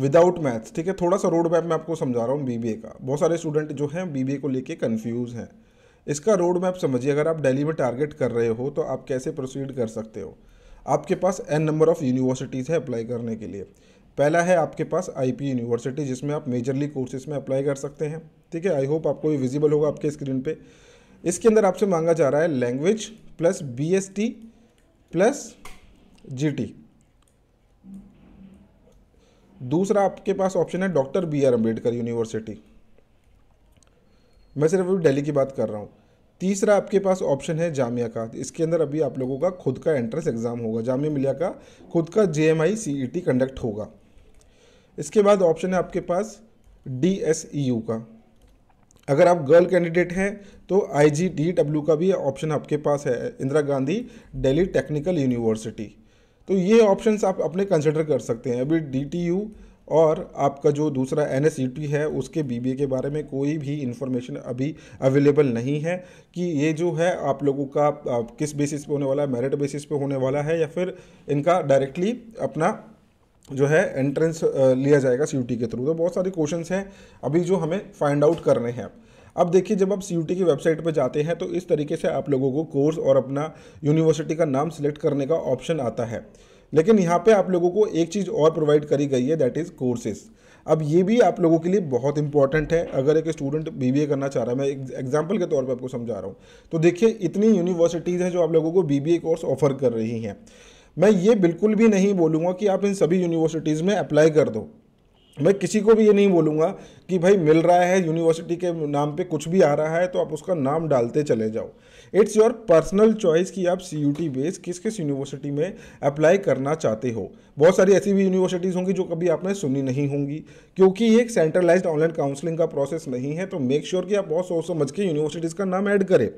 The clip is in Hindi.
विदाउट मैथ्स ठीक है थोड़ा सा रोड मैप मैं आपको समझा रहा हूँ बीबीए का बहुत सारे स्टूडेंट जो हैं बीबीए को लेके कंफ्यूज हैं इसका रोड मैप समझिए अगर आप दिल्ली में टारगेट कर रहे हो तो आप कैसे प्रोसीड कर सकते हो आपके पास एन नंबर ऑफ़ यूनिवर्सिटीज़ है अप्लाई करने के लिए पहला है आपके पास आईपी यूनिवर्सिटी जिसमें आप मेजरली कोर्सेज में अप्लाई कर सकते हैं ठीक है आई होप आपको ये विजिबल होगा आपके स्क्रीन पे इसके अंदर आपसे मांगा जा रहा है language plus B plus G दूसरा आपके पास ऑप्शन है doctor B R Ambedkar university मैं सिर्फ अभी दिल्ली की बात कर रहा हूँ तीसरा आपके पास ऑप्शन है जामिया का इसके अंदर अभी आप लोगों का खुद का एंट्रेंस एग्ज़ाम होगा जामिया मिलिया का खुद का J M I C E T conduct होगा इसके बाद ऑप्शन है आपके पास डी एस ई यू का अगर आप गर्ल कैंडिडेट हैं तो आई जी डी डब्ल्यू का भी ऑप्शन आपके पास है इंदिरा गांधी दिल्ली टेक्निकल यूनिवर्सिटी तो ये ऑप्शंस आप अपने कंसिडर कर सकते हैं अभी डी और आपका जो दूसरा एन e है उसके बी के बारे में कोई भी इन्फॉर्मेशन अभी अवेलेबल नहीं है कि ये जो है आप लोगों का आप किस बेसिस पे होने वाला है मेरिट बेसिस पे होने वाला है या फिर इनका डायरेक्टली अपना जो है एंट्रेंस लिया जाएगा सी के थ्रू तो बहुत सारे क्वेश्चन हैं अभी जो हमें फाइंड आउट करने हैं अब देखिए जब आप सी की वेबसाइट पर जाते हैं तो इस तरीके से आप लोगों को कोर्स और अपना यूनिवर्सिटी का नाम सिलेक्ट करने का ऑप्शन आता है लेकिन यहाँ पे आप लोगों को एक चीज़ और प्रोवाइड करी गई है दैट इज़ कोर्सेज़ अब ये भी आप लोगों के लिए बहुत इंपॉर्टेंट है अगर एक स्टूडेंट बीबीए करना चाह रहा है मैं एग्जाम्पल के तौर पे आपको समझा रहा हूँ तो देखिए इतनी यूनिवर्सिटीज़ हैं जो आप लोगों को बीबीए कोर्स ऑफर कर रही हैं मैं ये बिल्कुल भी नहीं बोलूँगा कि आप इन सभी यूनिवर्सिटीज़ में अप्लाई कर दो मैं किसी को भी ये नहीं बोलूँगा कि भाई मिल रहा है यूनिवर्सिटी के नाम पे कुछ भी आ रहा है तो आप उसका नाम डालते चले जाओ इट्स योर पर्सनल चॉइस कि आप सी यू टी बेस किस किस यूनिवर्सिटी में अप्लाई करना चाहते हो बहुत सारी ऐसी भी यूनिवर्सिटीज़ होंगी जो कभी आपने सुनी नहीं होंगी क्योंकि ये एक सेंट्रलाइज्ड ऑनलाइन काउंसलिंग का प्रोसेस नहीं है तो मेक श्योर sure कि आप बहुत सोच समझ के यूनिवर्सिटीज़ का नाम ऐड करें